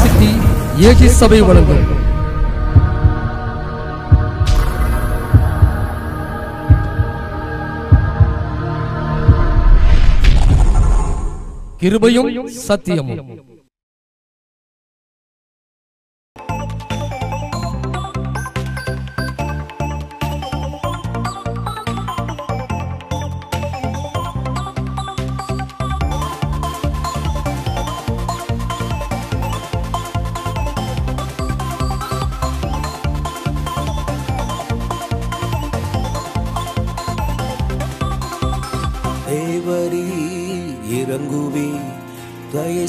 City ஏகி சபை வழங்கும் கிருபையும் சத்தியமும்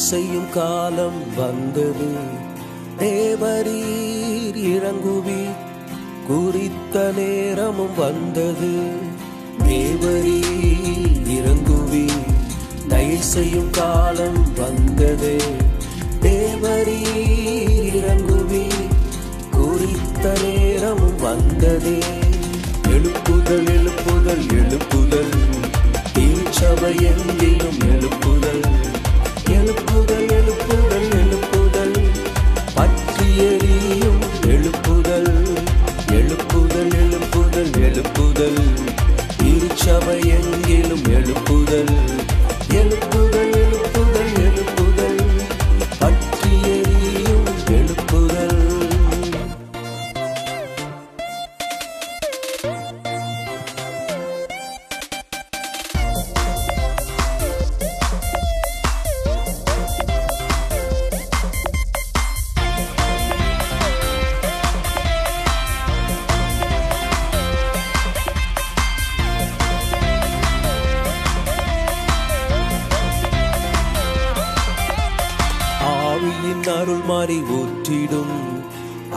செய்யும் காலம் வந்தது தேவரீர் இறங்குவி குறித்த நேரமும் வந்தது தேவரீர் இறங்குவி தயவு செய்யும் காலம் வந்தது தேவரீர் இறங்குவி குறித்த நேரமும் வந்தது எழுப்புதல் எழுப்புதல் எழுப்புதல் தீச்சவை எங்கிலும் எழுப்புதல் எனக்கு புதல் தாயின் அருள் மாறி ஊற்றிடும்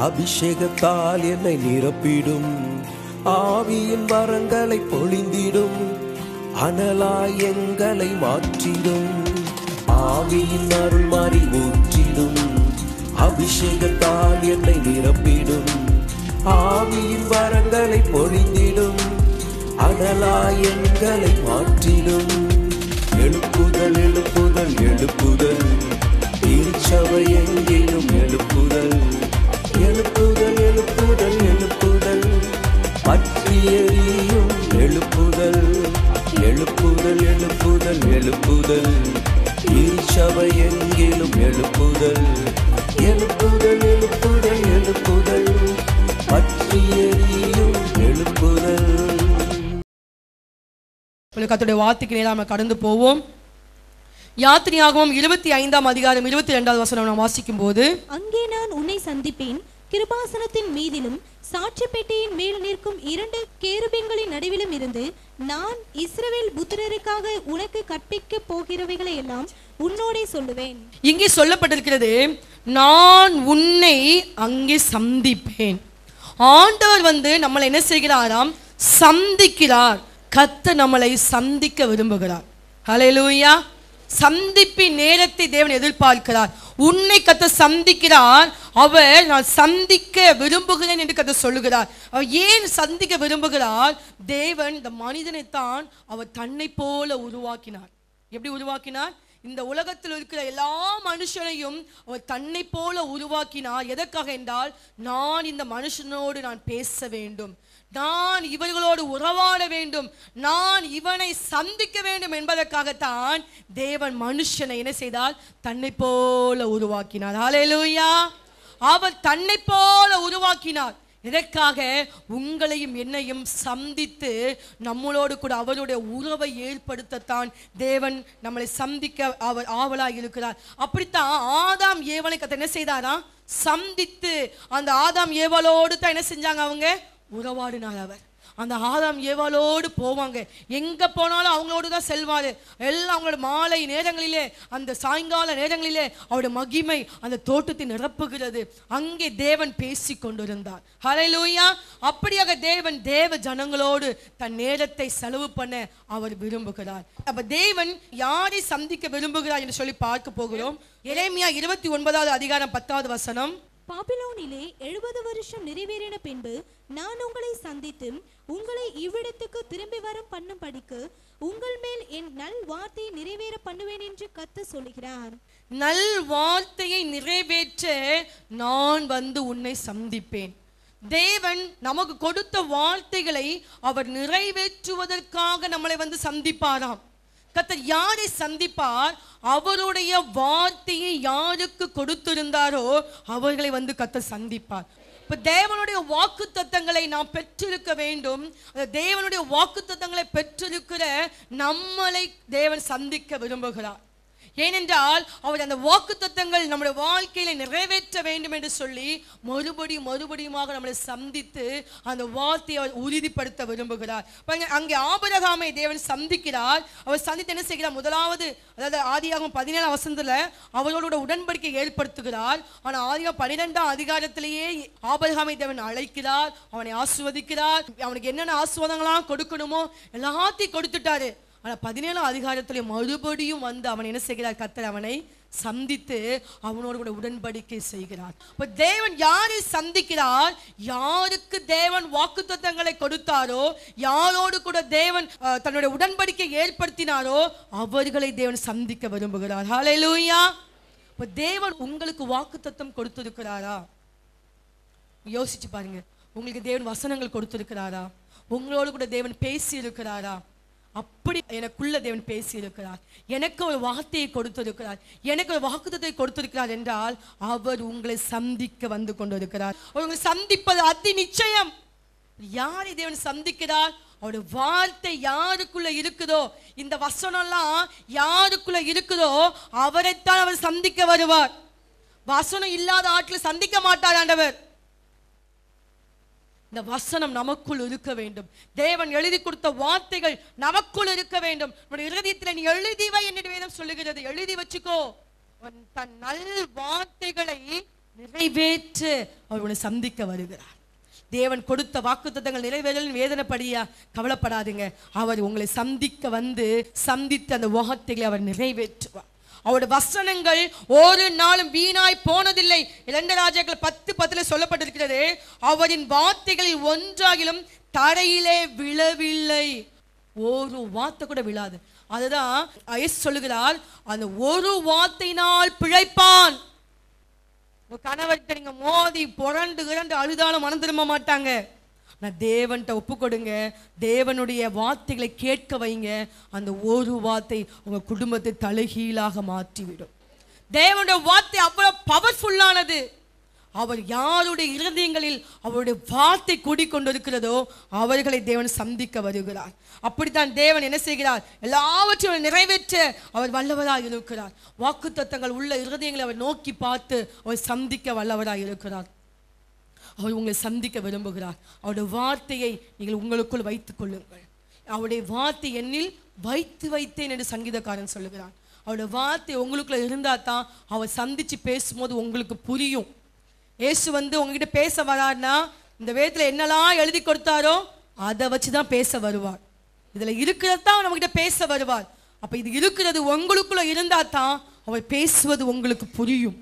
அபிஷேகத்தால் என்னை நிரப்பிடும் ஆவியின் வரங்களை பொழிந்திடும் அனலாய் எங்களை மாற்றிடும் ஆவியின் அருள் மாறி ஊற்றிடும் அபிஷேகத்தால் என்னை நிரப்பிடும் ஆவியின் வரங்களை பொழிந்திடும் அனலாய் எங்களை மாற்றிடும் எழுப்புதல் எழுப்புதல் எழுப்புதல் சபை எங்கேயும் எழுப்புதல் எழுப்புதல் எழுப்புதல் எழுப்புதல் பற்றி எறியும் எழுப்புதல் எழுப்புதல் எழுப்புதல் எழுப்புதல் சபை எங்கிலும் எழுப்புதல் எழுப்புதல் எழுப்புதல் எழுப்புதல் பற்றி எறியும் எழுப்புதல் கத்துடைய வார்த்தைக்கு நாம் கடந்து போவோம் யாத்திரியாகவும் இருபத்தி ஐந்தாம் அதிகாரம் இருபத்தி ரெண்டாவது வசனம் நான் வாசிக்கும் போது அங்கே நான் உன்னை சந்திப்பேன் கிருபாசனத்தின் மீதிலும் சாட்சி பெட்டியின் மேல் நிற்கும் இரண்டு கேருபின்களின் நடுவிலும் இருந்து நான் இஸ்ரேல் புத்திரருக்காக உனக்கு கற்பிக்க போகிறவைகளை எல்லாம் உன்னோடே சொல்லுவேன் இங்கே சொல்லப்பட்டிருக்கிறது நான் உன்னை அங்கே சந்திப்பேன் ஆண்டவர் வந்து நம்மளை என்ன செய்கிறாராம் சந்திக்கிறார் கத்த நம்மளை சந்திக்க விரும்புகிறார் ஹலே லூயா சந்திப்பின் நேரத்தை தேவன் எதிர்பார்க்கிறார் உன்னை கத்த சந்திக்கிறார் அவர் நான் சந்திக்க விரும்புகிறேன் என்று கத்த சொல்லுகிறார் அவர் ஏன் சந்திக்க விரும்புகிறார் தேவன் இந்த மனிதனைத்தான் அவர் தன்னை போல உருவாக்கினார் எப்படி உருவாக்கினார் இந்த உலகத்தில் இருக்கிற எல்லா மனுஷனையும் அவர் தன்னை போல உருவாக்கினார் எதற்காக என்றால் நான் இந்த மனுஷனோடு நான் பேச வேண்டும் நான் இவர்களோடு உறவாட வேண்டும் நான் இவனை சந்திக்க வேண்டும் என்பதற்காகத்தான் தேவன் மனுஷனை என்ன செய்தால் தன்னை போல உருவாக்கினார் ஆலேலூயா அவர் தன்னை போல உருவாக்கினார் இதற்காக உங்களையும் என்னையும் சந்தித்து நம்மளோடு கூட அவருடைய உறவை ஏற்படுத்தத்தான் தேவன் நம்மளை சந்திக்க அவர் ஆவலாக இருக்கிறார் அப்படித்தான் ஆதாம் ஏவலை கத்த என்ன செய்தாராம் சந்தித்து அந்த ஆதாம் ஏவலோடு தான் என்ன செஞ்சாங்க அவங்க உறவாடினார் அவர் அந்த ஆதாம் ஏவாளோடு போவாங்க எங்கே போனாலும் அவங்களோடு தான் செல்வார் எல்லாம் அவங்களோட மாலை நேரங்களிலே அந்த சாயங்கால நேரங்களிலே அவருடைய மகிமை அந்த தோட்டத்தை நிரப்புகிறது அங்கே தேவன் பேசி கொண்டிருந்தார் ஹலைலூயா அப்படியாக தேவன் தேவ ஜனங்களோடு தன் நேரத்தை செலவு பண்ண அவர் விரும்புகிறார் அப்ப தேவன் யாரை சந்திக்க விரும்புகிறார் என்று சொல்லி பார்க்க போகிறோம் இளைமையா இருபத்தி ஒன்பதாவது அதிகாரம் பத்தாவது வசனம் பாபிலோனிலே எழுபது வருஷம் நிறைவேறின பின்பு நான் உங்களை சந்தித்து உங்களை இவ்விடத்துக்கு திரும்பி வரும் படிக்கு உங்கள் மேல் என் நல் வார்த்தையை நிறைவேற பண்ணுவேன் என்று கத்த சொல்கிறார் நல் வார்த்தையை நிறைவேற்ற நான் வந்து உன்னை சந்திப்பேன் தேவன் நமக்கு கொடுத்த வார்த்தைகளை அவர் நிறைவேற்றுவதற்காக நம்மளை வந்து சந்திப்பாராம் கத்தர் யாரை சந்திப்பார் அவருடைய வார்த்தையை யாருக்கு கொடுத்திருந்தாரோ அவர்களை வந்து கத்த சந்திப்பார் இப்போ தேவனுடைய வாக்கு தத்தங்களை நாம் பெற்றிருக்க வேண்டும் தேவனுடைய வாக்கு தத்தங்களை பெற்றிருக்கிற நம்மளை தேவன் சந்திக்க விரும்புகிறார் ஏனென்றால் அவர் அந்த வாக்கு தத்தங்கள் நம்முடைய வாழ்க்கையில நிறைவேற்ற வேண்டும் என்று சொல்லி மறுபடியும் மறுபடியுமாக நம்மளை சந்தித்து அந்த வார்த்தையை அவர் உறுதிப்படுத்த விரும்புகிறார் அங்கே ஆபரகாமை தேவன் சந்திக்கிறார் அவர் சந்தித்து என்ன செய்கிறார் முதலாவது அதாவது ஆதியாகும் பதினேழாம் வசந்தில் அவர்களோட உடன்படிக்கை ஏற்படுத்துகிறார் ஆனால் ஆதியாக பன்னிரெண்டாம் அதிகாரத்திலேயே ஆபரகாமை தேவன் அழைக்கிறார் அவனை ஆசுவதிக்கிறார் அவனுக்கு என்னென்ன ஆசுவாதங்களாம் கொடுக்கணுமோ எல்லாத்தையும் கொடுத்துட்டாரு ஆனால் பதினேழாம் அதிகாரத்தில் மறுபடியும் வந்து அவன் என்ன செய்கிறார் கத்தர் அவனை சந்தித்து அவனோடு கூட உடன்படிக்கை செய்கிறார் இப்போ தேவன் யாரை சந்திக்கிறார் யாருக்கு தேவன் வாக்கு தத்தங்களை கொடுத்தாரோ யாரோடு கூட தேவன் தன்னுடைய உடன்படிக்கை ஏற்படுத்தினாரோ அவர்களை தேவன் சந்திக்க விரும்புகிறார் ஹலே லூயா இப்போ தேவன் உங்களுக்கு வாக்கு தத்தம் கொடுத்திருக்கிறாரா யோசிச்சு பாருங்க உங்களுக்கு தேவன் வசனங்கள் கொடுத்திருக்கிறாரா உங்களோடு கூட தேவன் பேசி இருக்கிறாரா அப்படி எனக்குள்ள தேவன் பேசியிருக்கிறார் எனக்கு ஒரு வார்த்தையை கொடுத்திருக்கிறார் எனக்கு ஒரு வாக்குத்தத்தை கொடுத்திருக்கிறார் என்றால் அவர் உங்களை சந்திக்க வந்து கொண்டிருக்கிறார் உங்களை சந்திப்பது அதி நிச்சயம் யாரை தேவன் சந்திக்கிறார் அவருடைய வார்த்தை யாருக்குள்ள இருக்குதோ இந்த வசனம்லாம் யாருக்குள்ள இருக்குதோ அவரைத்தான் அவர் சந்திக்க வருவார் வசனம் இல்லாத ஆட்களை சந்திக்க மாட்டார் ஆண்டவர் இந்த வசனம் நமக்குள் இருக்க வேண்டும் தேவன் எழுதி கொடுத்த வார்த்தைகள் நமக்குள் இருக்க வேண்டும் உன்னுடைய நீ எழுதிவை என்று வேதம் சொல்லுகிறது எழுதி வச்சுக்கோ தன் நல் வார்த்தைகளை நிறைவேற்று அவர் உன்னை சந்திக்க வருகிறார் தேவன் கொடுத்த வாக்குத்தத்தங்கள் நிறைவேறல் வேதனைப்படியா கவலைப்படாதுங்க அவர் உங்களை சந்திக்க வந்து சந்தித்து அந்த வார்த்தைகளை அவர் நிறைவேற்றுவார் அவருடைய வசனங்கள் ஒரு நாளும் வீணாய் போனதில்லை இரண்டு ராஜாக்கள் பத்து பத்தில் சொல்லப்பட்டிருக்கிறது அவரின் வார்த்தைகளில் ஒன்றாகிலும் தரையிலே விழவில்லை ஒரு வார்த்தை கூட விழாது அதுதான் ஐஸ் சொல்லுகிறார் அந்த ஒரு வார்த்தையினால் பிழைப்பான் கணவர்கிட்ட நீங்க மோதி புரண்டு இரண்டு அழுதாலும் மனம் திரும்ப மாட்டாங்க நான் தேவன்கிட்ட ஒப்பு கொடுங்க தேவனுடைய வார்த்தைகளை கேட்க வைங்க அந்த ஒரு வார்த்தை உங்கள் குடும்பத்தை தலைகீழாக மாற்றிவிடும் தேவனுடைய வார்த்தை அவ்வளோ பவர்ஃபுல்லானது அவர் யாருடைய இருதயங்களில் அவருடைய வார்த்தை இருக்கிறதோ அவர்களை தேவன் சந்திக்க வருகிறார் அப்படித்தான் தேவன் என்ன செய்கிறார் எல்லாவற்றையும் நிறைவேற்ற அவர் வல்லவராக இருக்கிறார் வாக்கு உள்ள இருதயங்களை அவர் நோக்கி பார்த்து அவர் சந்திக்க வல்லவராக இருக்கிறார் அவர் உங்களை சந்திக்க விரும்புகிறார் அவருடைய வார்த்தையை நீங்கள் உங்களுக்குள் வைத்துக் கொள்ளுங்கள் அவருடைய வார்த்தை என்னில் வைத்து வைத்தேன் என்று சங்கீதக்காரன் சொல்லுகிறான் அவருடைய வார்த்தை உங்களுக்குள்ள இருந்தால் தான் அவர் சந்தித்து பேசும்போது உங்களுக்கு புரியும் ஏசு வந்து உங்ககிட்ட பேச வரார்னா இந்த வேதத்தில் என்னெல்லாம் எழுதி கொடுத்தாரோ அதை வச்சு தான் பேச வருவார் இதில் இருக்கிறது தான் நம்மகிட்ட பேச வருவார் அப்போ இது இருக்கிறது உங்களுக்குள்ளே இருந்தால் தான் அவர் பேசுவது உங்களுக்கு புரியும்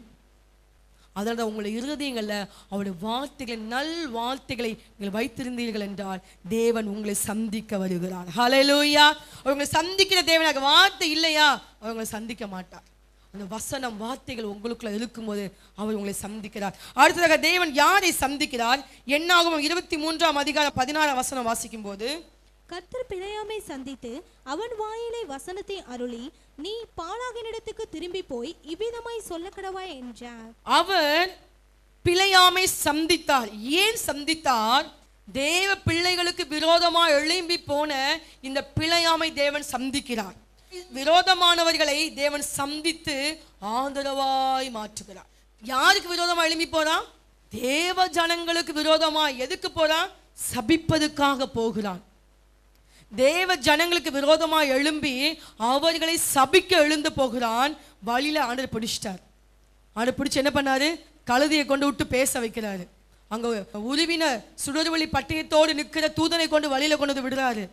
அதனால் தான் உங்களை இருதயங்களில் அவருடைய வார்த்தைகளை நல் வார்த்தைகளை நீங்கள் வைத்திருந்தீர்கள் என்றால் தேவன் உங்களை சந்திக்க வருகிறார் ஹலலூயா அவங்களை சந்திக்கிற தேவனாக வார்த்தை இல்லையா அவங்களை சந்திக்க மாட்டார் அந்த வசனம் வார்த்தைகள் உங்களுக்குள்ள இருக்கும்போது அவர் உங்களை சந்திக்கிறார் அடுத்ததாக தேவன் யாரை சந்திக்கிறார் என்னாகும் இருபத்தி மூன்றாம் அதிகாரம் பதினாறாம் வசனம் வாசிக்கும் போது கர்த்தர் பிழையாமை சந்தித்து அவன் வாயிலை வசனத்தை அருளி நீ பாலாகினிடத்துக்கு திரும்பி போய் இவ்விதமாய் சொல்ல கடவாய் என்றார் அவன் பிழையாமை சந்தித்தார் ஏன் சந்தித்தார் தேவ பிள்ளைகளுக்கு விரோதமா எழும்பி போன இந்த பிழையாமை தேவன் சந்திக்கிறார் விரோதமானவர்களை தேவன் சந்தித்து ஆதரவாய் மாற்றுகிறார் யாருக்கு விரோதமா எழும்பி போறான் தேவ ஜனங்களுக்கு விரோதமா எதுக்கு போறான் சபிப்பதுக்காக போகிறான் தேவ ஜனங்களுக்கு விரோதமாக எழும்பி அவர்களை சபிக்க எழுந்து போகிறான் வழியில் ஆண்டர் பிடிச்சிட்டார் ஆண்டர் பிடிச்சி என்ன பண்ணாரு கழுதியை கொண்டு விட்டு பேச வைக்கிறாரு அங்கே உருவின சுடர்வழி பட்டயத்தோடு நிற்கிற தூதனை கொண்டு வழியில் கொண்டு வந்து விடுறாரு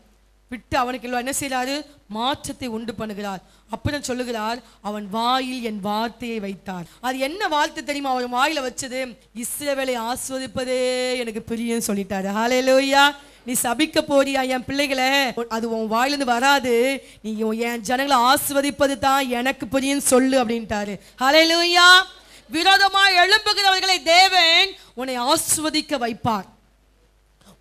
விட்டு அவனுக்கு என்ன செய்கிறாரு மாற்றத்தை உண்டு பண்ணுகிறார் அப்புறம் சொல்லுகிறார் அவன் வாயில் என் வார்த்தையை வைத்தார் அது என்ன வார்த்தை தெரியுமா அவன் வாயில் வச்சது இஸ்ரவேலை ஆஸ்வதிப்பதே எனக்கு பிரியன்னு சொல்லிட்டாரு ஹாலே லோய்யா நீ சபிக்க போறியா என் பிள்ளைகளை அது உன் வாயிலிருந்து வராது நீ என் ஜனங்களை ஆஸ்வதிப்பது தான் எனக்கு புரியும் சொல்லு அப்படின்ட்டாரு ஹலையிலூயா விரோதமாக எழும்புகிறவர்களை தேவன் உன்னை ஆஸ்வதிக்க வைப்பார்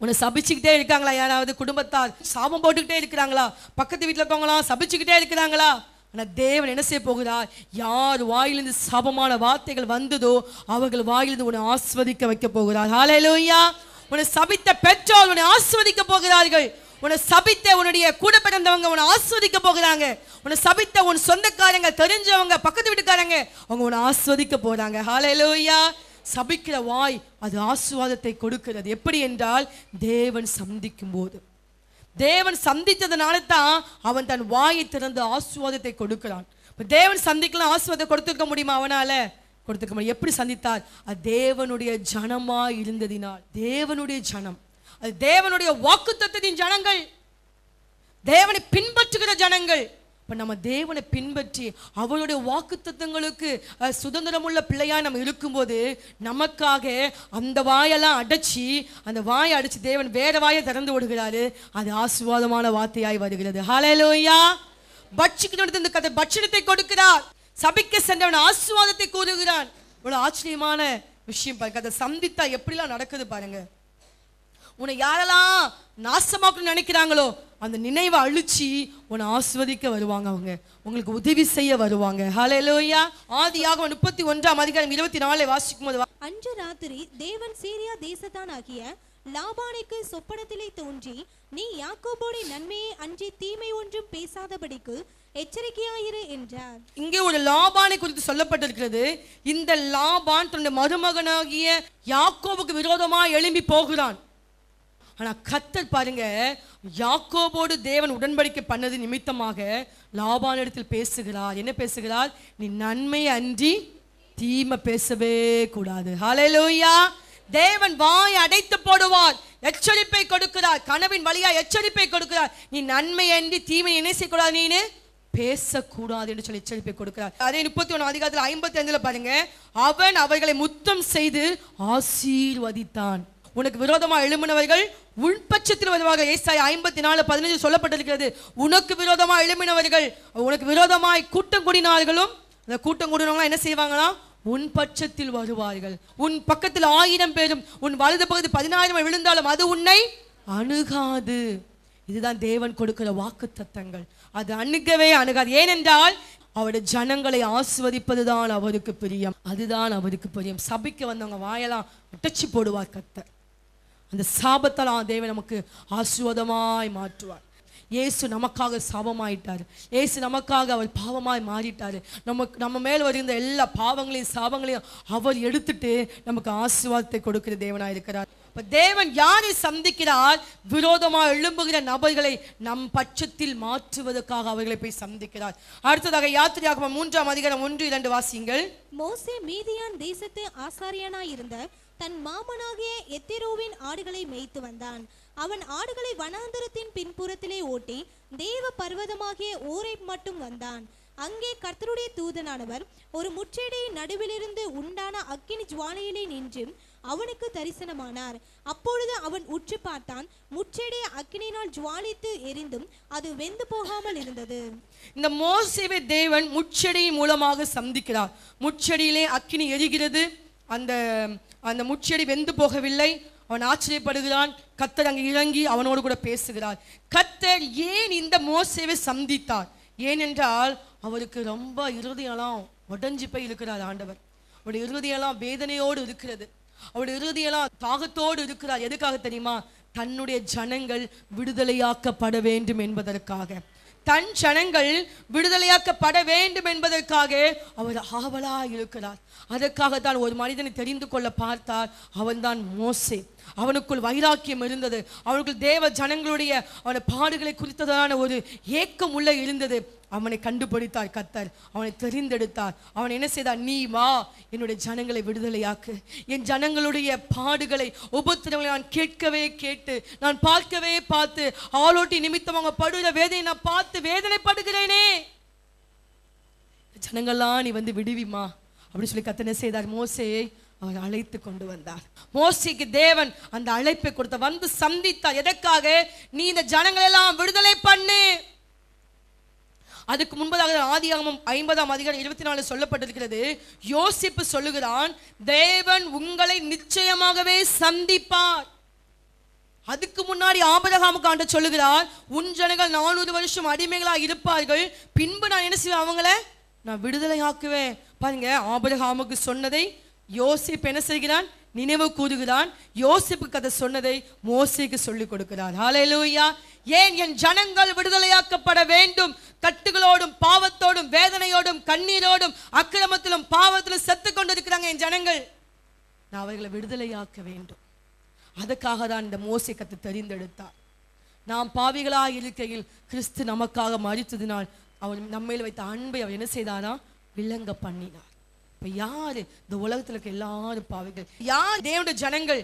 உன்னை சபிச்சுக்கிட்டே இருக்காங்களா யாராவது குடும்பத்தார் சாபம் போட்டுக்கிட்டே இருக்கிறாங்களா பக்கத்து வீட்டில் இருக்கவங்களாம் சபிச்சுக்கிட்டே இருக்கிறாங்களா ஆனால் தேவன் என்ன செய்ய போகிறார் யார் வாயிலிருந்து சாபமான வார்த்தைகள் வந்ததோ அவர்கள் வாயிலிருந்து உன்னை ஆஸ்வதிக்க வைக்க போகிறார் லோய்யா உன்னை சபித்த பெற்றோர் உன்னை ஆஸ்வதிக்க போகிறார்கள் உன்னை சபித்த உன்னுடைய கூட பிறந்தவங்க உன்னை ஆஸ்வதிக்க போகிறாங்க உன்னை சபித்த உன் சொந்தக்காரங்க தெரிஞ்சவங்க பக்கத்து வீட்டுக்காரங்க அவங்க உன்னை ஆஸ்வதிக்க போறாங்க ஹாலையா சபிக்கிற வாய் அது ஆசுவாதத்தை கொடுக்கிறது எப்படி என்றால் தேவன் சந்திக்கும் போது தேவன் சந்தித்ததுனால தான் அவன் தன் வாயை திறந்து ஆசுவாதத்தை கொடுக்கிறான் இப்போ தேவன் சந்திக்கலாம் ஆசுவாதத்தை கொடுத்துருக்க முடியுமா அவனால் கொடுத்துக்க எப்படி சந்தித்தார் அது தேவனுடைய ஜனமாக இருந்ததினால் தேவனுடைய ஜனம் அது தேவனுடைய வாக்கு தத்துவத்தின் ஜனங்கள் தேவனை பின்பற்றுகிற ஜனங்கள் இப்போ நம்ம தேவனை பின்பற்றி அவளுடைய வாக்கு தத்துவங்களுக்கு சுதந்திரமுள்ள பிள்ளையாக நம்ம இருக்கும்போது நமக்காக அந்த வாயெல்லாம் அடைச்சி அந்த வாயை அடைச்சி தேவன் வேற வாயை திறந்து விடுகிறாரு அது ஆசீர்வாதமான வார்த்தையாய் வருகிறது ஹலோ ஐயா பட்சிக்கு இந்த கதை பட்சணத்தை கொடுக்கிறார் சபைக்கு சென்றவன் ஆசுவாதத்தை கூறுகிறான் இவ்வளோ ஆச்சரியமான விஷயம் பாருங்க அதை சந்தித்தா எப்படிலாம் நடக்குது பாருங்க உன்னை யாரெல்லாம் நாசமாக்கணும்னு நினைக்கிறாங்களோ அந்த நினைவை அழிச்சு உன்னை ஆஸ்வதிக்க வருவாங்க அவங்க உங்களுக்கு உதவி செய்ய வருவாங்க ஹலோயா ஆதியாக முப்பத்தி ஒன்றாம் அதிகாரம் இருபத்தி நாலு வாசிக்கும் போது அஞ்சு ராத்திரி தேவன் சீரியா தேசத்தான் ஆகிய சொப்பனத்திலே தோன்றி நீ யாக்கோபோடி நன்மையை அஞ்சி தீமை ஒன்றும் பேசாதபடிக்கு எச்சரிக்கையாயிரு என்றார் இங்கே ஒரு லாபானை குறித்து சொல்லப்பட்டிருக்கிறது இந்த லாபான் தன்னுடைய மருமகனாகிய யாக்கோபுக்கு விரோதமாக எழும்பி போகிறான் ஆனால் கத்தர் பாருங்க யாக்கோபோடு தேவன் உடன்படிக்கை பண்ணது நிமித்தமாக லாபான இடத்தில் பேசுகிறார் என்ன பேசுகிறார் நீ நன்மை அன்றி தீமை பேசவே கூடாது ஹலலூயா தேவன் வாய் அடைத்து போடுவார் எச்சரிப்பை கொடுக்கிறார் கனவின் வழியா எச்சரிப்பை கொடுக்கிறார் நீ நன்மை அன்றி தீமை இணைச்சிக்கூடாது நீனு பேசக்கூடாது என்று சொல்லி எச்சரிப்பை கொடுக்கிறார் அதே முப்பத்தி ஒன்று அதிகாரத்தில் ஐம்பத்தி ஐந்துல பாருங்க அவன் அவர்களை முத்தம் செய்து ஆசீர்வதித்தான் உனக்கு விரோதமாக எழுமினவர்கள் பட்சத்தில் வருவாங்க ஏசாய் ஐம்பத்தி நாலு பதினஞ்சு சொல்லப்பட்டிருக்கிறது உனக்கு விரோதமாக எழுமினவர்கள் உனக்கு விரோதமாய் கூட்டம் கூடினார்களும் அந்த கூட்டம் கூடினவங்களாம் என்ன செய்வாங்கன்னா உன் பட்சத்தில் வருவார்கள் உன் பக்கத்தில் ஆயிரம் பேரும் உன் வலது பகுதி பதினாயிரம் விழுந்தாலும் அது உன்னை அணுகாது இதுதான் தேவன் கொடுக்கிற வாக்கு தத்தங்கள் அது அணுகவே அணுகாது ஏனென்றால் அவருடைய ஜனங்களை ஆஸ்வதிப்பதுதான் அவருக்கு பிரியம் அதுதான் அவருக்கு பிரியம் சபைக்கு வந்தவங்க வாயெல்லாம் அட்டச்சி போடுவார் கத்தர் அந்த சாபத்தெல்லாம் தேவை நமக்கு ஆசுவதமாய் மாற்றுவார் இயேசு நமக்காக சாபமாயிட்டார் இயேசு நமக்காக அவர் பாவமாய் மாறிட்டார் நமக்கு நம்ம மேல் வருகிற எல்லா பாவங்களையும் சாபங்களையும் அவர் எடுத்துட்டு நமக்கு ஆசீர்வாதத்தை கொடுக்கிற தேவனாக இருக்கிறார் தேவன் யாரை சந்திக்கிறார் விரோதமாக எழும்புகிற நபர்களை நம் பட்சத்தில் மாற்றுவதற்காக அவர்களை போய் சந்திக்கிறார் அடுத்ததாக யாத்திரையாக மூன்றாம் அதிகாரம் ஒன்று இரண்டு வாசிங்கள் மோசே மீதியான் தேசத்து ஆசாரியனாய் இருந்த தன் மாமனாகிய எத்திரோவின் ஆடுகளை மேய்த்து வந்தான் அவன் ஆடுகளை வனாந்தரத்தின் பின்புறத்திலே ஓட்டி தேவ பர்வதமாகிய ஊரை மட்டும் வந்தான் அங்கே கர்த்தருடைய தூதனானவர் ஒரு முச்செடியின் நடுவிலிருந்து உண்டான அக்கினி ஜுவாலையிலே நின்று அவனுக்கு தரிசனமானார் அப்பொழுது அவன் உற்று பார்த்தான் முச்செடி அக்கினினால் ஜுவாலித்து எரிந்தும் அது வெந்து போகாமல் இருந்தது இந்த மோசேவை தேவன் முச்செடியின் மூலமாக சந்திக்கிறார் முச்செடியிலே அக்கினி எரிகிறது அந்த அந்த முச்செடி வெந்து போகவில்லை அவன் ஆச்சரியப்படுகிறான் கத்தர் அங்கு இறங்கி அவனோடு கூட பேசுகிறார் கத்தர் ஏன் இந்த மோசேவை சந்தித்தார் ஏனென்றால் அவருக்கு ரொம்ப இறுதியெல்லாம் உடஞ்சி போய் இருக்கிறார் ஆண்டவர் அவருடைய இறுதியெல்லாம் வேதனையோடு இருக்கிறது அவருடைய இறுதியெல்லாம் தாகத்தோடு இருக்கிறார் எதுக்காக தெரியுமா தன்னுடைய ஜனங்கள் விடுதலையாக்கப்பட வேண்டும் என்பதற்காக தன் ஜனங்கள் விடுதலையாக்கப்பட வேண்டும் என்பதற்காக அவர் ஆவலாக இருக்கிறார் அதற்காக தான் ஒரு மனிதனை தெரிந்து கொள்ள பார்த்தார் அவன்தான் மோசே அவனுக்குள் வைராக்கியம் இருந்தது அவனுக்குள் தேவ ஜனங்களுடைய அவனை பாடுகளை குறித்ததான ஒரு ஏக்கம் உள்ள இருந்தது அவனை கண்டுபிடித்தார் கத்தர் அவனை தெரிந்தெடுத்தார் அவன் என்ன செய்தார் நீ வா என்னுடைய ஜனங்களை விடுதலையாக்கு என் ஜனங்களுடைய பாடுகளை உபத்திரங்களை நான் கேட்கவே கேட்டு நான் பார்க்கவே பார்த்து ஆளோட்டி நிமித்தம் அவங்க படுகிற வேதனை நான் பார்த்து வேதனைப்படுகிறேனே ஜனங்கள்லாம் நீ வந்து விடுவிமா அப்படின்னு சொல்லி கத்தனை செய்தார் மோசையை அவர் அழைத்து கொண்டு வந்தார் மோசிக்கு தேவன் அந்த அழைப்பை கொடுத்த வந்து சந்தித்தார் எதற்காக நீ இந்த ஜனங்களெல்லாம் விடுதலை பண்ணு அதுக்கு முன்பதாக ஆதியாகமம் ஐம்பதாம் அதிகாரம் இருபத்தி நாலு சொல்லப்பட்டிருக்கிறது யோசிப்பு சொல்லுகிறான் தேவன் உங்களை நிச்சயமாகவே சந்திப்பார் அதுக்கு முன்னாடி ஆபதகாமுக்கு ஆண்டு சொல்லுகிறார் உன் ஜனங்கள் நானூறு வருஷம் அடிமைகளாக இருப்பார்கள் பின்பு நான் என்ன செய்வேன் அவங்கள நான் விடுதலை ஆக்குவேன் பாருங்க ஆபரகாமுக்கு சொன்னதை யோசிப் என்ன செய்கிறான் நினைவு கூறுகிறான் யோசிப்பு கதை சொன்னதை மோசிக்கு சொல்லிக் கொடுக்கிறார் ஹாலேலூயா ஏன் என் ஜனங்கள் விடுதலையாக்கப்பட வேண்டும் கட்டுகளோடும் பாவத்தோடும் வேதனையோடும் கண்ணீரோடும் அக்கிரமத்திலும் பாவத்திலும் செத்து கொண்டிருக்கிறாங்க என் ஜனங்கள் நான் அவர்களை விடுதலையாக்க வேண்டும் அதுக்காக தான் இந்த மோசி கத்தை தெரிந்தெடுத்தார் நாம் பாவிகளாக இருக்கையில் கிறிஸ்து நமக்காக மறித்ததினால் அவர் நம்மையில் வைத்த அன்பை அவர் என்ன செய்தாராம் விளங்க பண்ணினார் இப்போ யார் இந்த உலகத்தில் இருக்க எல்லாரும் பாவைகள் யார் தேவனுடைய ஜனங்கள்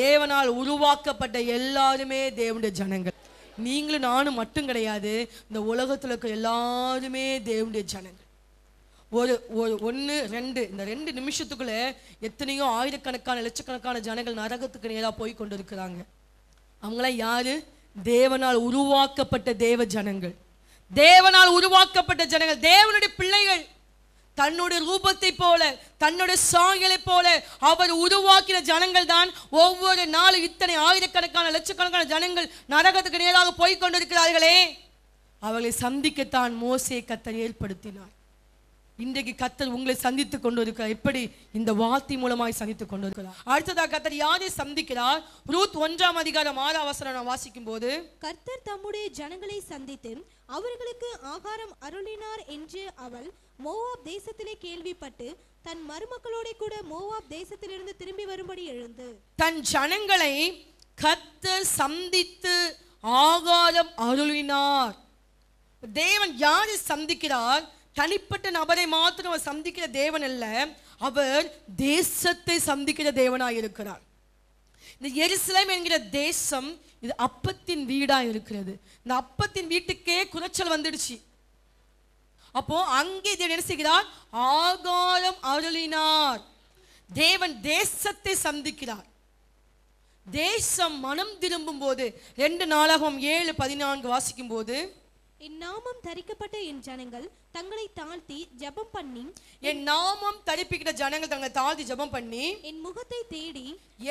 தேவனால் உருவாக்கப்பட்ட எல்லாருமே தேவனுடைய ஜனங்கள் நீங்களும் நானும் மட்டும் கிடையாது இந்த உலகத்தில் இருக்க எல்லாருமே தேவனுடைய ஜனங்கள் ஒரு ஒரு ஒன்று ரெண்டு இந்த ரெண்டு நிமிஷத்துக்குள்ளே எத்தனையோ ஆயிரக்கணக்கான லட்சக்கணக்கான ஜனங்கள் நரகத்துக்கு நேராக போய் கொண்டு இருக்கிறாங்க அவங்களாம் யார் தேவனால் உருவாக்கப்பட்ட தேவ ஜனங்கள் தேவனால் உருவாக்கப்பட்ட ஜனங்கள் தேவனுடைய பிள்ளைகள் தன்னுடைய ரூபத்தை போல தன்னுடைய சாயலை போல அவர் உருவாக்கின ஜனங்கள் தான் ஒவ்வொரு நாளும் இத்தனை ஆயிரக்கணக்கான லட்சக்கணக்கான ஜனங்கள் நரகத்துக்கு நேராக போய்கொண்டிருக்கிறார்களே அவர்களை சந்திக்கத்தான் மோசே கத்தர் ஏற்படுத்தினார் இன்றைக்கு கத்தர் உங்களை சந்தித்து கொண்டு எப்படி இந்த வார்த்தை மூலமாய் சந்தித்து கொண்டிருக்கிறார் அடுத்ததாக கத்தர் யாரை சந்திக்கிறார் ரூத் ஒன்றாம் அதிகாரம் ஆறு அவசரம் வாசிக்கும் போது கர்த்தர் தம்முடைய ஜனங்களை சந்தித்து அவர்களுக்கு ஆகாரம் அருளினார் என்று அவள் மோவாப் தேசத்திலே கேள்விப்பட்டு தன் மருமக்களோட கூட மோவாப் தேசத்திலிருந்து திரும்பி வரும்படி எழுந்து தன் ஜனங்களை கத்தர் சந்தித்து ஆகாரம் அருளினார் தேவன் யாரை சந்திக்கிறார் தனிப்பட்ட நபரை மாத்திரம் அவர் சந்திக்கிற தேவன் அல்ல அவர் தேசத்தை சந்திக்கிற தேவனாக இருக்கிறார் இந்த எருசலம் என்கிற தேசம் இது அப்பத்தின் வீடாக இருக்கிறது இந்த அப்பத்தின் வீட்டுக்கே குறைச்சல் வந்துடுச்சு அப்போ அங்கே இதை என்ன செய்கிறார் ஆகாரம் அருளினார் தேவன் தேசத்தை சந்திக்கிறார் தேசம் மனம் திரும்பும் போது ரெண்டு நாளாகவும் ஏழு பதினான்கு வாசிக்கும் போது என் நாமம் தரிக்கப்பட்ட என் ஜனங்கள் தங்களை தாழ்த்தி ஜெபம் பண்ணி என் நாமம் தரிப்பிக்கிட்ட ஜனங்கள் தங்களை தாழ்த்தி ஜெபம் பண்ணி என் முகத்தை தேடி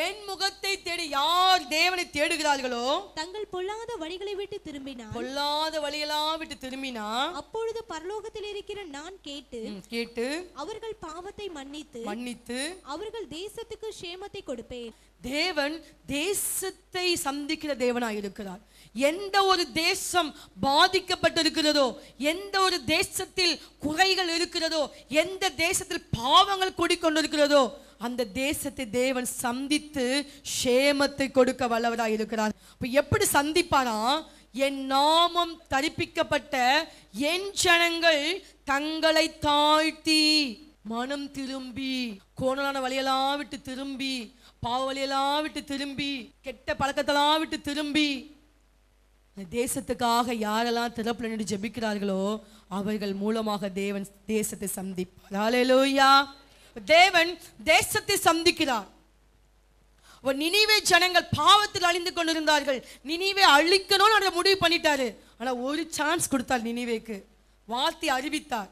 என் முகத்தை தேடி யார் தேவனை தேடுகிறார்களோ தங்கள் பொல்லாத வழிகளை விட்டு திரும்பினா பொல்லாத வழியெல்லாம் விட்டு திரும்பினா அப்பொழுது பரலோகத்தில் இருக்கிற நான் கேட்டு கேட்டு அவர்கள் பாவத்தை மன்னித்து மன்னித்து அவர்கள் தேசத்துக்கு சேமத்தை கொடுப்பேன் தேவன் தேசத்தை சந்திக்கிற தேவனாய் இருக்கிறார் எந்த ஒரு தேசம் பாதிக்கப்பட்டிருக்கிறதோ எந்த ஒரு தேசத்தில் குறைகள் இருக்கிறதோ எந்த தேசத்தில் பாவங்கள் கூடிக்கொண்டிருக்கிறதோ அந்த தேசத்தை தேவன் சந்தித்து சேமத்தை கொடுக்க வல்லவராக இருக்கிறார் இப்போ எப்படி சந்திப்பானா என் நாமம் தரிப்பிக்கப்பட்ட என் ஜனங்கள் தங்களை தாழ்த்தி மனம் திரும்பி கோணலான வழியெல்லாம் விட்டு திரும்பி பாவ வழியெல்லாம் விட்டு திரும்பி கெட்ட பழக்கத்தெல்லாம் விட்டு திரும்பி தேசத்துக்காக யாரெல்லாம் திறப்பில் நின்று ஜெபிக்கிறார்களோ அவர்கள் மூலமாக தேவன் தேசத்தை சந்திப்பார் தேவன் தேசத்தை சந்திக்கிறார் நினைவே ஜனங்கள் பாவத்தில் அழிந்து கொண்டிருந்தார்கள் நினைவே அழிக்கணும்னு அதை முடிவு பண்ணிட்டாரு ஆனால் ஒரு சான்ஸ் கொடுத்தார் நினைவேக்கு வார்த்தை அறிவித்தார்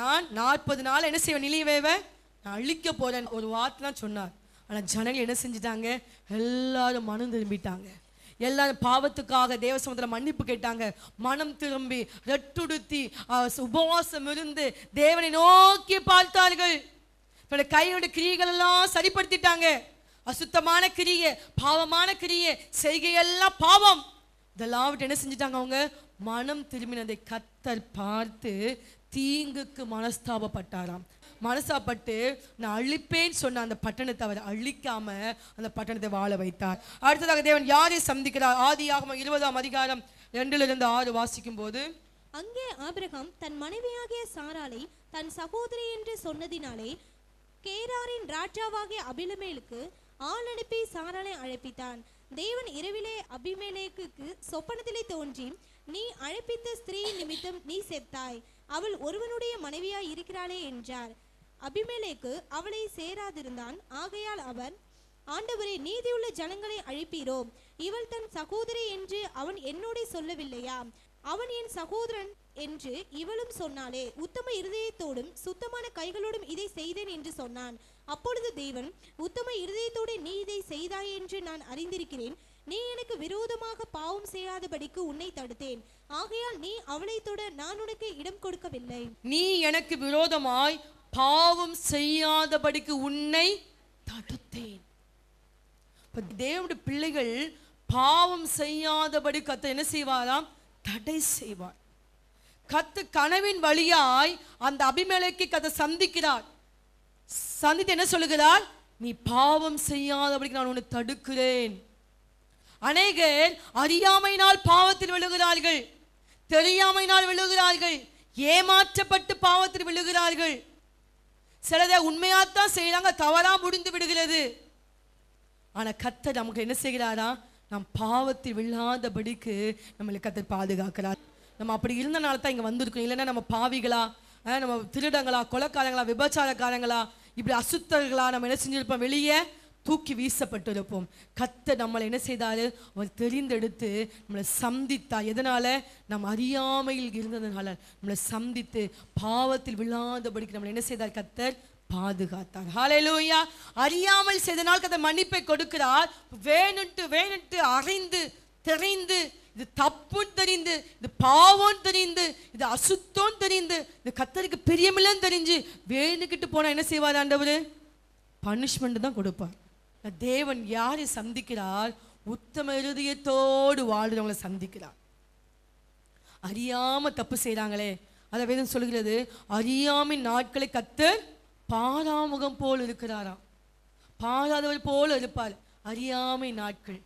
நான் நாற்பது நாள் என்ன செய்வேன் நினைவேவை நான் அழிக்க போகிறேன் ஒரு வார்த்தை தான் சொன்னார் ஆனால் ஜனங்கள் என்ன செஞ்சிட்டாங்க எல்லாரும் மனம் திரும்பிட்டாங்க எல்லா பாவத்துக்காக தேவசமத்தில் மன்னிப்பு கேட்டாங்க மனம் திரும்பி ரெட்டுடுத்தி உபவாசம் இருந்து தேவனை நோக்கி பார்த்தார்கள் தன்னோட கையோட கிரியைகள் எல்லாம் சரிப்படுத்திட்டாங்க அசுத்தமான கிரியை பாவமான கிரியை செய்கையெல்லாம் பாவம் இதெல்லாம் என்ன செஞ்சிட்டாங்க அவங்க மனம் திரும்பினதை கத்தர் பார்த்து தீங்குக்கு மனஸ்தாபப்பட்டாராம் மனசாப்பட்டு நான் அழிப்பேன்னு சொன்ன அந்த பட்டணத்தை அவர் அழிக்காம அந்த பட்டணத்தை வாழ வைத்தார் அடுத்ததாக தேவன் யாரை சந்திக்கிறார் ஆதி ஆகம இருபதாம் அதிகாரம் இருந்து ஆறு வாசிக்கும் போது அங்கே ஆபிரகாம் தன் மனைவியாகிய சாராலை தன் சகோதரி என்று சொன்னதினாலே கேராரின் ராஜாவாகிய அபிலமேலுக்கு ஆள் அனுப்பி சாராலை அழைப்பித்தான் தேவன் இரவிலே அபிமேலேக்கு சொப்பனத்திலே தோன்றி நீ அழைப்பித்த ஸ்திரீ நிமித்தம் நீ செத்தாய் அவள் ஒருவனுடைய மனைவியாய் இருக்கிறாளே என்றார் அபிமேலேக்கு அவளை சேராதிருந்தான் ஆகையால் அவன் ஆண்டவரே நீதியுள்ள ஜனங்களை அழிப்பீரோ இவள் தன் சகோதரி என்று அவன் என்னோட சொல்லவில்லையா அவன் என் சகோதரன் என்று இவளும் சொன்னாலே உத்தம இருதயத்தோடும் சுத்தமான கைகளோடும் இதை செய்தேன் என்று சொன்னான் அப்பொழுது தேவன் உத்தம இருதயத்தோடு நீ இதை செய்தாய் என்று நான் அறிந்திருக்கிறேன் நீ எனக்கு விரோதமாக பாவம் செய்யாதபடிக்கு உன்னை தடுத்தேன் ஆகையால் நீ அவளை தொட நான் உனக்கு இடம் கொடுக்கவில்லை நீ எனக்கு விரோதமாய் பாவம் செய்யாதபடிக்கு உன்னை தடுத்தேன் இப்போ தேவனுடைய பிள்ளைகள் பாவம் செய்யாதபடி கத்த என்ன செய்வாராம் தடை செய்வார் கத்து கனவின் வழியாய் அந்த அபிமலைக்கு கதை சந்திக்கிறார் சந்தித்து என்ன சொல்லுகிறார் நீ பாவம் செய்யாதபடிக்கு நான் உன்னை தடுக்கிறேன் அநேகர் அறியாமையினால் பாவத்தில் விழுகிறார்கள் தெரியாமையினால் விழுகிறார்கள் ஏமாற்றப்பட்டு பாவத்தில் விழுகிறார்கள் சிலதை உண்மையாத்தான் செய்யறாங்க தவறா முடிந்து விடுகிறது ஆனா கத்தர் நமக்கு என்ன செய்கிறாரா நம் பாவத்தில் விழாதபடிக்கு நம்மளை கத்த பாதுகாக்கிறார் நம்ம அப்படி இருந்தனால தான் இங்க வந்திருக்கோம் இல்லைன்னா நம்ம பாவிகளா நம்ம திருடங்களா கொலக்காரங்களா விபச்சாரக்காரங்களா இப்படி அசுத்தர்களா நம்ம என்ன செஞ்சிருப்போம் வெளியே தூக்கி வீசப்பட்டிருப்போம் கத்த நம்மளை என்ன செய்தாரு அவர் தெரிந்தெடுத்து நம்மளை சந்தித்தா எதனால் நம் அறியாமையில் இருந்ததுனால நம்மளை சந்தித்து பாவத்தில் விழாதபடிக்கு நம்மளை என்ன செய்தார் கத்தர் பாதுகாத்தார் லூயா அறியாமல் செய்தனால் கதை மன்னிப்பை கொடுக்கிறார் வேணுட்டு வேணுட்டு அறைந்து தெரிந்து இது தப்புன்னு தெரிந்து இது பாவம் தெரிந்து இது அசுத்தம் தெரிந்து இது கத்தருக்கு பெரியமில்லன்னு தெரிஞ்சு வேணுக்கிட்டு போனால் என்ன செய்வார் ஆண்டவர் பனிஷ்மெண்ட் தான் கொடுப்பார் தேவன் யாரை சந்திக்கிறார் உத்தம இருதயத்தோடு வாழ்கிறவங்களை சந்திக்கிறார் அறியாம தப்பு செய்கிறாங்களே அதை வேதம் சொல்கிறது அறியாமை நாட்களை கத்து பாராமுகம் போல் இருக்கிறாராம் பாராதவர் போல் இருப்பார் அறியாமை நாட்கள்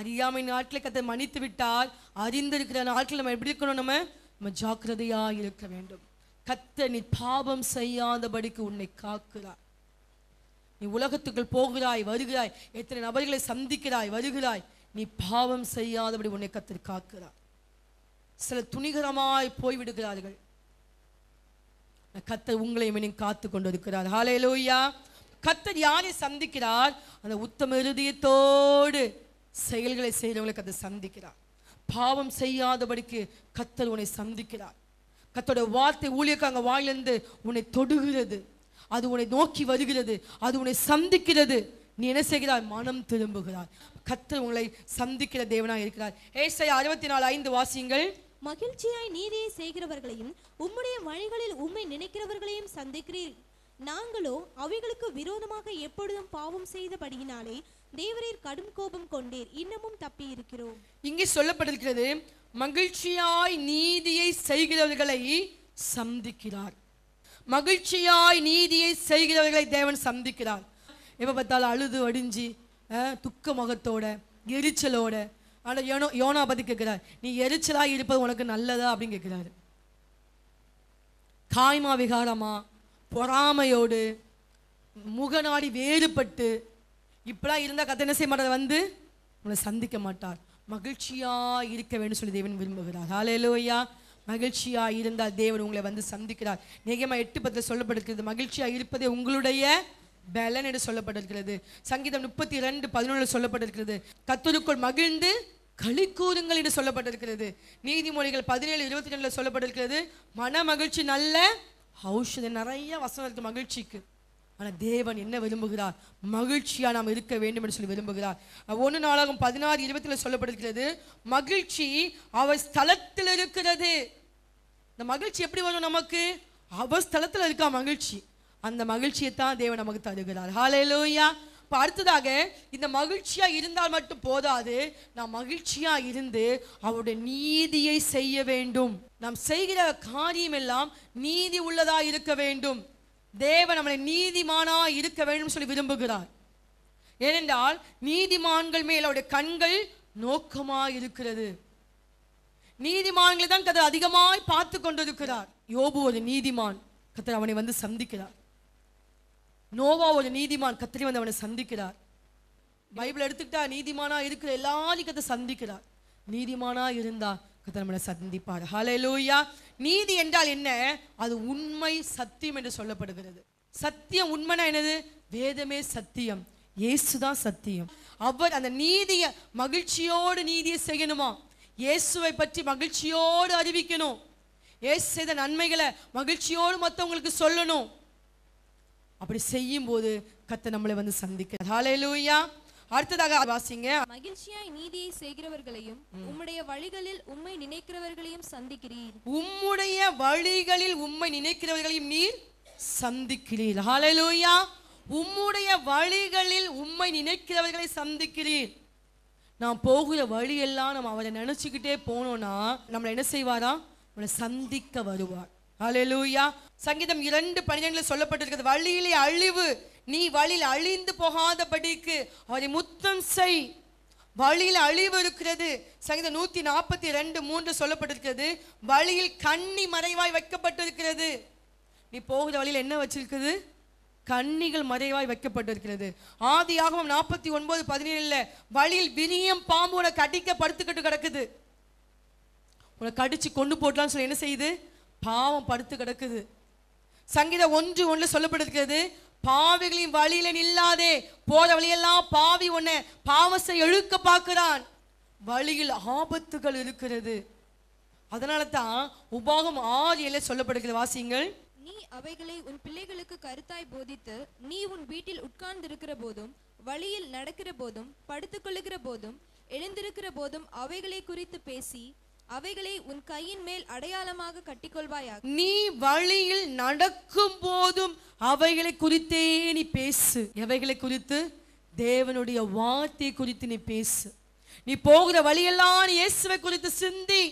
அறியாமை நாட்களை கத்தை மன்னித்து விட்டால் அறிந்திருக்கிற நாட்கள் நம்ம எப்படி இருக்கணும் நம்ம நம்ம ஜாக்கிரதையாக இருக்க வேண்டும் கத்த நீ பாபம் செய்யாதபடிக்கு உன்னை காக்குறார் நீ உலகத்துக்குள் போகிறாய் வருகிறாய் எத்தனை நபர்களை சந்திக்கிறாய் வருகிறாய் நீ பாவம் செய்யாதபடி உன்னை கத்தில் காக்கிறாய் சில துணிகரமாய் போய்விடுகிறார்கள் கத்தர் உங்களை இவனையும் காத்து கொண்டு இருக்கிறார் ஹாலே லோய்யா கத்தர் யாரை சந்திக்கிறார் அந்த உத்தம இறுதியத்தோடு செயல்களை செய்கிறவங்களை கத்தர் சந்திக்கிறார் பாவம் செய்யாதபடிக்கு கத்தர் உன்னை சந்திக்கிறார் கத்தோட வார்த்தை ஊழியக்காங்க வாயிலிருந்து உன்னை தொடுகிறது அது உன்னை நோக்கி வருகிறது அது உன்னை சந்திக்கிறது நீ என்ன செய்கிறாய் மனம் திரும்புகிறாய் கத்தர் உங்களை சந்திக்கிற தேவனாக இருக்கிறார் ஏசை அறுபத்தி நாலு ஐந்து வாசியங்கள் மகிழ்ச்சியாய் நீதியை செய்கிறவர்களையும் உம்முடைய வழிகளில் உண்மை நினைக்கிறவர்களையும் சந்திக்கிறீர் நாங்களோ அவைகளுக்கு விரோதமாக எப்பொழுதும் பாவம் செய்தபடியினாலே தேவரீர் கடும் கோபம் கொண்டீர் இன்னமும் தப்பி இருக்கிறோம் இங்கே சொல்லப்பட்டிருக்கிறது மகிழ்ச்சியாய் நீதியை செய்கிறவர்களை சந்திக்கிறார் மகிழ்ச்சியாய் நீதியை செய்கிறவர்களை தேவன் சந்திக்கிறார் எப்போ பார்த்தாலும் அழுது அடிஞ்சு துக்க முகத்தோட எரிச்சலோட ஆனால் யோனோ யோனா பற்றி கேட்குறார் நீ எரிச்சலாக இருப்பது உனக்கு நல்லதா அப்படின்னு கேட்குறாரு காய்மா விகாரமா பொறாமையோடு முகநாடி வேறுபட்டு இப்படிலாம் இருந்தால் கத்த என்ன செய்ய வந்து உங்களை சந்திக்க மாட்டார் மகிழ்ச்சியாக இருக்க வேண்டும் சொல்லி தேவன் விரும்புகிறார் ஹாலே மகிழ்ச்சியாக இருந்தால் தேவன் உங்களை வந்து சந்திக்கிறார் நேகமாக எட்டு பத்தில் சொல்லப்படுகிறது மகிழ்ச்சியாக இருப்பதே உங்களுடைய பலன் என்று சொல்லப்பட்டிருக்கிறது சங்கீதம் முப்பத்தி ரெண்டு பதினொன்று சொல்லப்பட்டிருக்கிறது கத்தருக்குள் மகிழ்ந்து களி கூறுங்கள் என்று சொல்லப்பட்டிருக்கிறது நீதிமொழிகள் பதினேழு இருபத்தி ரெண்டில் சொல்லப்பட்டிருக்கிறது மன மகிழ்ச்சி நல்ல ஔஷதம் நிறைய வசனம் இருக்குது மகிழ்ச்சிக்கு ஆனால் தேவன் என்ன விரும்புகிறார் மகிழ்ச்சியாக நாம் இருக்க வேண்டும் என்று சொல்லி விரும்புகிறார் ஒன்று நாளாகும் பதினாறு இருபத்தில் சொல்லப்படுகிறது மகிழ்ச்சி அவர் ஸ்தலத்தில் இருக்கிறது இந்த மகிழ்ச்சி எப்படி வரும் நமக்கு அவர் ஸ்தலத்தில் இருக்கா மகிழ்ச்சி அந்த மகிழ்ச்சியை தான் தேவன் நமக்கு தருகிறார் ஹாலேலோயா இப்போ அடுத்ததாக இந்த மகிழ்ச்சியாக இருந்தால் மட்டும் போதாது நாம் மகிழ்ச்சியாக இருந்து அவருடைய நீதியை செய்ய வேண்டும் நாம் செய்கிற காரியம் எல்லாம் நீதி உள்ளதாக இருக்க வேண்டும் தேவன் நம்மளை நீதிமானா இருக்க வேண்டும் சொல்லி விரும்புகிறார் ஏனென்றால் நீதிமான்கள் மேல் அவருடைய கண்கள் நோக்கமாக இருக்கிறது நீதிமான்களை தான் கதை அதிகமாய் பார்த்து கொண்டிருக்கிறார் யோபு ஒரு நீதிமான் கத்தர் அவனை வந்து சந்திக்கிறார் நோவா ஒரு நீதிமான் கத்திரி வந்து அவனை சந்திக்கிறார் பைபிள் எடுத்துக்கிட்டா நீதிமானா இருக்கிற எல்லாரையும் கத்தை சந்திக்கிறார் நீதிமானா இருந்தா கத்தர் நம்மளை சந்திப்பார் ஹலலூயா நீதி என்றால் என்ன அது உண்மை சத்தியம் என்று சொல்லப்படுகிறது சத்தியம் உண்மைனா என்னது வேதமே சத்தியம் இயேசுதான் சத்தியம் அவர் அந்த நீதியை மகிழ்ச்சியோடு நீதியை செய்யணுமா இயேசுவை பற்றி மகிழ்ச்சியோடு அறிவிக்கணும் இயேசு செய்த நன்மைகளை மகிழ்ச்சியோடு மற்றவங்களுக்கு சொல்லணும் அப்படி செய்யும் போது கத்தை நம்மளை வந்து சந்திக்கிறார் ஹாலையிலூயா அடுத்ததாக வாசிங்க மகிழ்ச்சியாய் நீதியை செய்கிறவர்களையும் உம்முடைய வழிகளில் உண்மை நினைக்கிறவர்களையும் சந்திக்கிறீர் உம்முடைய வழிகளில் உண்மை நினைக்கிறவர்களையும் நீர் சந்திக்கிறீர் ஹாலலூயா உம்முடைய வழிகளில் உண்மை நினைக்கிறவர்களை சந்திக்கிறீர் நான் போகிற வழியெல்லாம் நம்ம அவரை நினச்சிக்கிட்டே போனோம்னா நம்மளை என்ன செய்வாரா நம்மளை சந்திக்க வருவார் அலையலூயா சங்கீதம் இரண்டு பனிரெண்டுல சொல்லப்பட்டிருக்கிறது வழியிலே அழிவு நீ வழியில் அழிந்து போகாதபடிக்கு அவரை முத்தம் செய் வழியில் அழிவு இருக்கிறது சங்கீதம் நூற்றி நாற்பத்தி ரெண்டு மூன்று சொல்லப்பட்டிருக்கிறது வழியில் கண்ணி மறைவாய் வைக்கப்பட்டிருக்கிறது நீ போகிற வழியில் என்ன வச்சிருக்குது கண்ணிகள் மறைவாய் வைக்கப்பட்டிருக்கிறது ஆதியாகவும் நாற்பத்தி ஒன்பது பதினேழுல வழியில் விரியம் பாம்பு உனக்கு அடிக்க படுத்துக்கிட்டு கிடக்குது உனக்கு அடிச்சு கொண்டு போட்டலாம்னு சொல்லி என்ன செய்யுது பாவம் படுத்து கிடக்குது சங்கீதம் ஒன்று ஒன்று சொல்லப்படுகிறது பாவிகளின் வழியில நில்லாதே போற வழியெல்லாம் பாவி ஒன்ன பாவசை எழுக்க பார்க்கிறான் வழியில் ஆபத்துகள் இருக்கிறது அதனால தான் உபாகம் ஆறு ஏழு சொல்லப்படுகிறது வாசிங்கள் நீ அவைகளை உன் பிள்ளைகளுக்கு கருத்தாய் போதித்து நீ உன் வீட்டில் உட்கார்ந்து இருக்கிற போதும் வழியில் நடக்கிற போதும் படுத்துக்கொள்ளுகிற போதும் எழுந்திருக்கிற போதும் அவைகளை குறித்து பேசி அவைகளை உன் கையின் மேல் அடையாளமாக கட்டிக்கொள்வாயாக நீ வழியில் நடக்கும் போதும் அவைகளை குறித்தே நீ பேசு எவைகளை குறித்து தேவனுடைய வார்த்தை குறித்து நீ பேசு நீ போகிற வழியெல்லாம் இயேசுவை குறித்து சிந்தி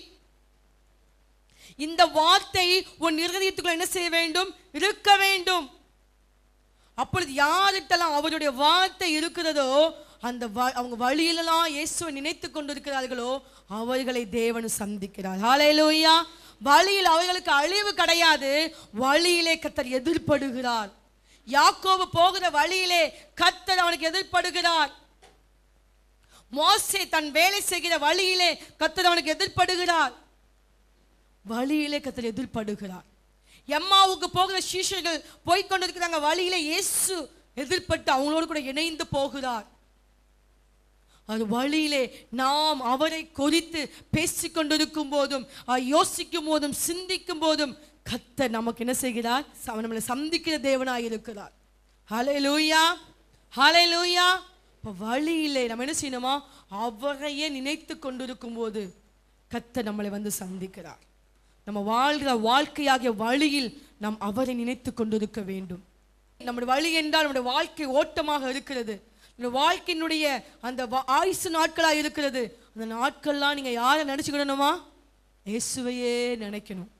இந்த வார்த்தை உன் நிர்ணயத்துக்குள்ள என்ன செய்ய வேண்டும் இருக்க வேண்டும் அப்பொழுது யாருக்கெல்லாம் அவருடைய வார்த்தை இருக்கிறதோ அந்த அவங்க வழியிலலாம் இயேசுவை நினைத்து கொண்டிருக்கிறார்களோ அவர்களை தேவன் சந்திக்கிறார் ஹாலையிலோயா வழியில் அவர்களுக்கு அழிவு கிடையாது வழியிலே கத்தர் எதிர்படுகிறார் யாக்கோவு போகிற வழியிலே கத்தர் அவனுக்கு எதிர்படுகிறார் மோசை தன் வேலை செய்கிற வழியிலே கத்தர் அவனுக்கு எதிர்படுகிறார் வழியிலே கத்தர் எதிர்படுகிறார் எம்மாவுக்கு போகிற சீஷர்கள் போய்கொண்டிருக்கிறாங்க வழியிலே இயேசு எதிர்பட்டு அவங்களோடு கூட இணைந்து போகிறார் அது வழியிலே நாம் அவரை குறித்து கொண்டிருக்கும் போதும் யோசிக்கும் போதும் சிந்திக்கும் போதும் கத்த நமக்கு என்ன செய்கிறார் நம்மளை சந்திக்கிற தேவனாக இருக்கிறார் ஹலே லூயா ஹலே லூயா இப்போ வழியிலே நம்ம என்ன செய்யணுமா அவரையே நினைத்து கொண்டிருக்கும் போது கத்த நம்மளை வந்து சந்திக்கிறார் நம்ம வாழ்கிற வாழ்க்கையாகிய வழியில் நாம் அவரை நினைத்து கொண்டிருக்க வேண்டும் நம்முடைய வழி என்றால் நம்முடைய வாழ்க்கை ஓட்டமாக இருக்கிறது இந்த வாழ்க்கையினுடைய அந்த ஆயுசு நாட்களாக இருக்கிறது அந்த நாட்கள்லாம் நீங்கள் யாரை நினச்சிக்கிடணுமா இயேசுவையே நினைக்கணும்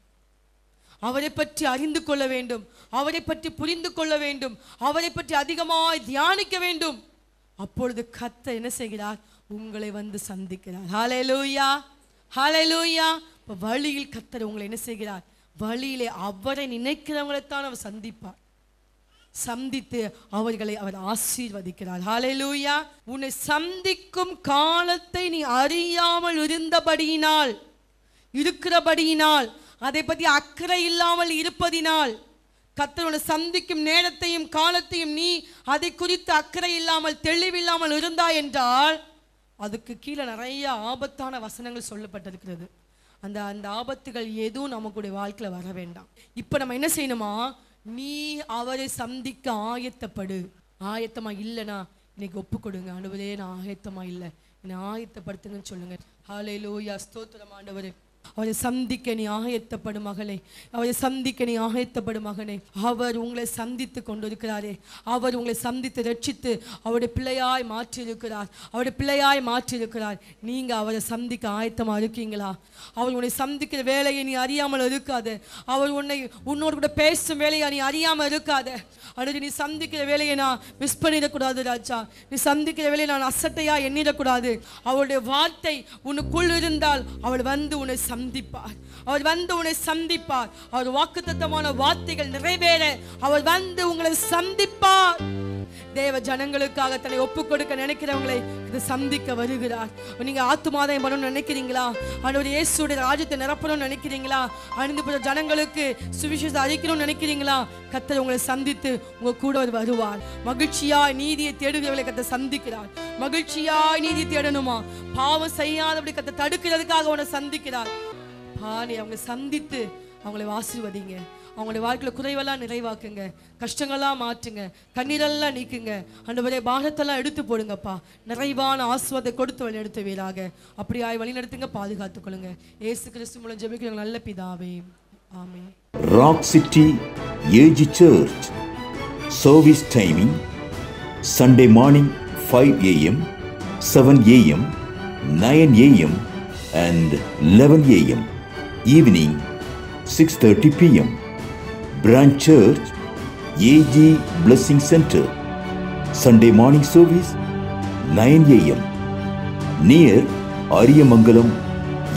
அவரை பற்றி அறிந்து கொள்ள வேண்டும் அவரை பற்றி புரிந்து கொள்ள வேண்டும் அவரை பற்றி அதிகமாய் தியானிக்க வேண்டும் அப்பொழுது கத்த என்ன செய்கிறார் உங்களை வந்து சந்திக்கிறார் ஹாலே லூயா ஹாலே லூயா இப்போ வழியில் கத்தர் உங்களை என்ன செய்கிறார் வழியிலே அவரை நினைக்கிறவங்களைத்தான் அவர் சந்திப்பார் சந்தித்து அவர்களை அவர் ஆசீர்வதிக்கிறார் ஹாலேலூயா உன்னை சந்திக்கும் காலத்தை நீ அறியாமல் இருந்தபடியினால் இருக்கிறபடியினால் அதை பற்றி அக்கறை இல்லாமல் இருப்பதினால் கத்தரோட சந்திக்கும் நேரத்தையும் காலத்தையும் நீ அதை குறித்து அக்கறை இல்லாமல் தெளிவில்லாமல் இருந்தா என்றால் அதுக்கு கீழே நிறைய ஆபத்தான வசனங்கள் சொல்லப்பட்டிருக்கிறது அந்த அந்த ஆபத்துகள் எதுவும் நம்மளுடைய வாழ்க்கையில் வர வேண்டாம் இப்போ நம்ம என்ன செய்யணுமா நீ அவரை சந்திக்க ஆயத்தப்படு ஆயத்தமா இல்லைனா இன்னைக்கு ஒப்பு கொடுங்க அனுபவே நான் ஆயத்தமா இல்லை என்னை ஆயத்தப்படுத்துங்கன்னு சொல்லுங்க ஹாலையிலோ யா ஸ்தோத்திரம் ஆண்டவர் அவரை சந்திக்க நீ ஆயத்தப்படும் மகளே அவரை சந்திக்க நீ ஆயத்தப்படும் மகனே அவர் உங்களை சந்தித்து கொண்டிருக்கிறாரே அவர் உங்களை சந்தித்து ரட்சித்து அவருடைய பிள்ளையாய் மாற்றியிருக்கிறார் அவருடைய பிள்ளையாய் மாற்றியிருக்கிறார் நீங்கள் அவரை சந்திக்க ஆயத்தமாக இருக்கீங்களா அவர் உன்னை சந்திக்கிற வேலையை நீ அறியாமல் இருக்காது அவர் உன்னை உன்னோடு கூட பேசும் வேலையை நீ அறியாமல் இருக்காது அல்லது நீ சந்திக்கிற வேலையை நான் மிஸ் பண்ணிடக்கூடாது ராஜா நீ சந்திக்கிற வேலையை நான் அசட்டையாக எண்ணிடக்கூடாது அவருடைய வார்த்தை உனக்குள் இருந்தால் அவள் வந்து உன்னை சந்திப்பார் அவர் வந்து உன்னை சந்திப்பார் அவர் வாக்குத்தத்தமான வார்த்தைகள் நிறைவேற அவர் வந்து உங்களை சந்திப்பார் தேவ ஜனங்களுக்காக தன்னை ஒப்பு கொடுக்க நினைக்கிறவங்களை இது சந்திக்க வருகிறார் நீங்க ஆத்துமாதயம் பண்ணணும்னு நினைக்கிறீங்களா ஆண்டவர் இயேசுடைய ராஜ்யத்தை நிரப்பணும்னு நினைக்கிறீங்களா அணிந்து போற ஜனங்களுக்கு சுவிசேஷத்தை அழிக்கணும்னு நினைக்கிறீங்களா கத்தர் உங்களை சந்தித்து உங்க கூட வருவார் மகிழ்ச்சியாய் நீதியை தேடுகிறவர்களை கத்த சந்திக்கிறார் மகிழ்ச்சியாய் நீதி தேடணுமா பாவம் செய்யாதபடி கத்த தடுக்கிறதுக்காக உன்னை சந்திக்கிறார் பாணி அவங்க சந்தித்து அவங்களை ஆசீர்வதிங்க அவங்களுடைய வாழ்க்கையில் குறைவெல்லாம் நிறைவாக்குங்க கஷ்டங்கள்லாம் மாற்றுங்க கண்ணீரெல்லாம் நீக்குங்க அன்றுவரே பாகத்தெல்லாம் எடுத்து போடுங்கப்பா நிறைவான ஆசுவதை கொடுத்து வழி எடுத்து வீராக அப்படியாய் வழி நடத்துங்க பாதுகாத்துக்கொள்ளுங்க ஏசு கிறிஸ்து மூலம் ஜெபிக்கிறவங்க நல்ல பிதாவே ஆமே Rock City AG church service timing Sunday morning five AM seven AM nine AM eleven AM evening six 6:30 p.m. Branch Church, AG Blessing Center. Sunday morning service, 9 a.m. Near Aryamangalam,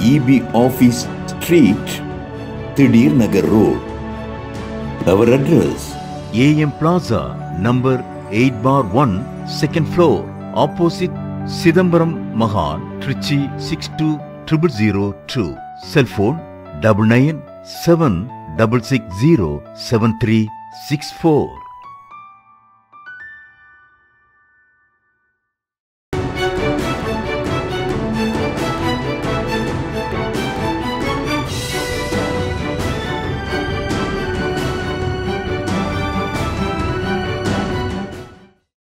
EB Office Street, Thidir Nagar Road. Our address, AM Plaza, number 8 bar 1, second floor, opposite Sidambaram Mahan, Trichy 62002. Cell phone 997 double six zero seven three six four.